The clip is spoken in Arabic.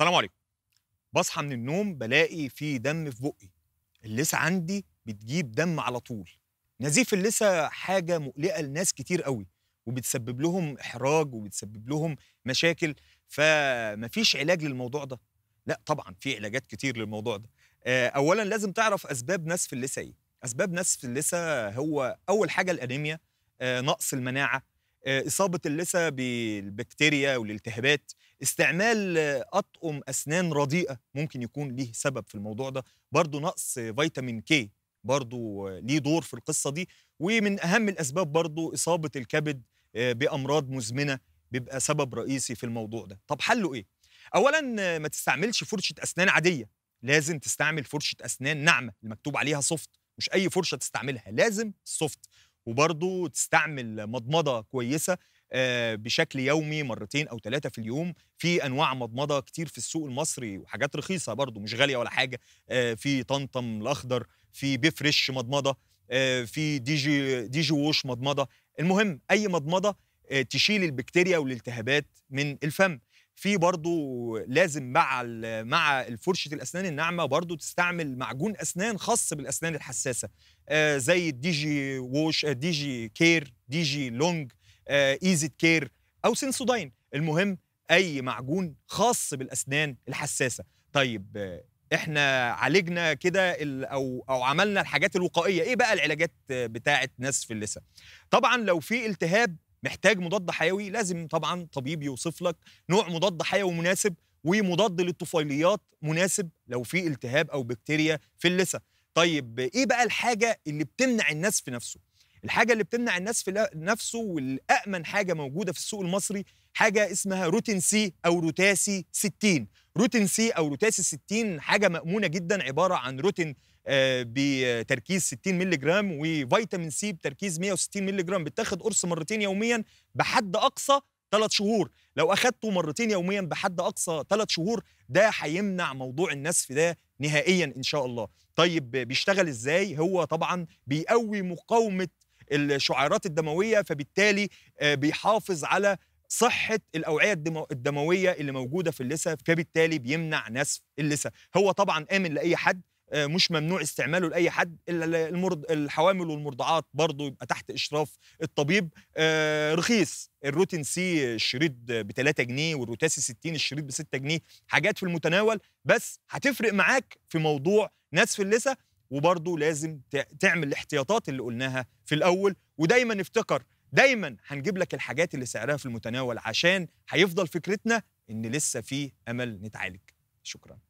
السلام عليكم بصحى من النوم بلاقي في دم في بقي اللسه عندي بتجيب دم على طول نزيف اللسه حاجه مقلقه لناس كتير قوي وبتسبب لهم احراج وبتسبب لهم مشاكل فمفيش علاج للموضوع ده لا طبعا في علاجات كتير للموضوع ده آه، اولا لازم تعرف اسباب نزف اللثه ايه اسباب نزف اللسة هو اول حاجه الانيميا آه، نقص المناعه آه، اصابه اللثه بالبكتيريا والالتهابات استعمال اطقم اسنان رديئه ممكن يكون ليه سبب في الموضوع ده برضه نقص فيتامين كي برضه ليه دور في القصه دي ومن اهم الاسباب برضه اصابه الكبد آه، بامراض مزمنه بيبقى سبب رئيسي في الموضوع ده طب حله ايه اولا ما تستعملش فرشه اسنان عاديه لازم تستعمل فرشه اسنان ناعمه المكتوب عليها سوفت مش اي فرشه تستعملها لازم سوفت وبرضه تستعمل مضمضه كويسه آه، بشكل يومي مرتين او ثلاثه في اليوم في انواع مضمضه كتير في السوق المصري وحاجات رخيصه برضه مش غاليه ولا حاجه آه، في طنطم الاخضر في بيفرش مضمضه آه، في دي جي دي جي ووش مضمضه المهم اي مضمضه تشيل البكتيريا والالتهابات من الفم في برضو لازم مع مع فرشه الاسنان الناعمه برضو تستعمل معجون اسنان خاص بالاسنان الحساسه آه زي الدي جي ووش آه، دي جي كير دي جي لونج آه ايزي كير او سنسوداين المهم اي معجون خاص بالاسنان الحساسه طيب آه، احنا عالجنا كده او او عملنا الحاجات الوقائيه ايه بقى العلاجات بتاعه ناس في اللثه طبعا لو في التهاب محتاج مضاد حيوي لازم طبعا طبيب يوصف لك نوع مضاد حيوي مناسب ومضاد للطفيليات مناسب لو في التهاب او بكتيريا في اللثه طيب ايه بقى الحاجه اللي بتمنع الناس في نفسه الحاجه اللي بتمنع الناس في نفسه والامن حاجه موجوده في السوق المصري حاجه اسمها روتين سي او روتاسي 60 روتين سي او روتاسي 60 حاجه مامونه جدا عباره عن روتين بتركيز 60 مللي جرام وفيتامين سي بتركيز 160 مللي جرام بتاخد قرص مرتين يوميا بحد اقصى ثلاث شهور لو اخدته مرتين يوميا بحد اقصى ثلاث شهور ده هيمنع موضوع النسف ده نهائيا ان شاء الله طيب بيشتغل ازاي هو طبعا بيقوي مقاومه الشعيرات الدمويه فبالتالي آه، بيحافظ على صحة الأوعية الدموية اللي موجودة في اللثة فبالتالي بيمنع نسف اللثة هو طبعا آمن لأي حد آه، مش ممنوع استعماله لاي حد الا المرض الحوامل والمرضعات برضه يبقى تحت اشراف الطبيب آه، رخيص الروتين سي الشريط ب 3 جنيه والروتاسي 60 الشريط ب 6 جنيه حاجات في المتناول بس هتفرق معاك في موضوع نزف اللثه وبرضه لازم تعمل الاحتياطات اللي قلناها في الاول ودايما افتكر دايما هنجيب لك الحاجات اللي سعرها في المتناول عشان هيفضل فكرتنا ان لسه في امل نتعالج شكرا